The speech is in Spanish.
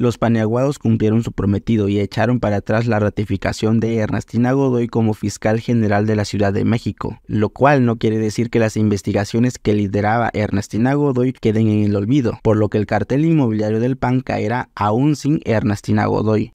Los paneaguados cumplieron su prometido y echaron para atrás la ratificación de Ernestina Godoy como fiscal general de la Ciudad de México, lo cual no quiere decir que las investigaciones que lideraba Ernestina Godoy queden en el olvido, por lo que el cartel inmobiliario del PAN caerá aún sin Ernestina Godoy.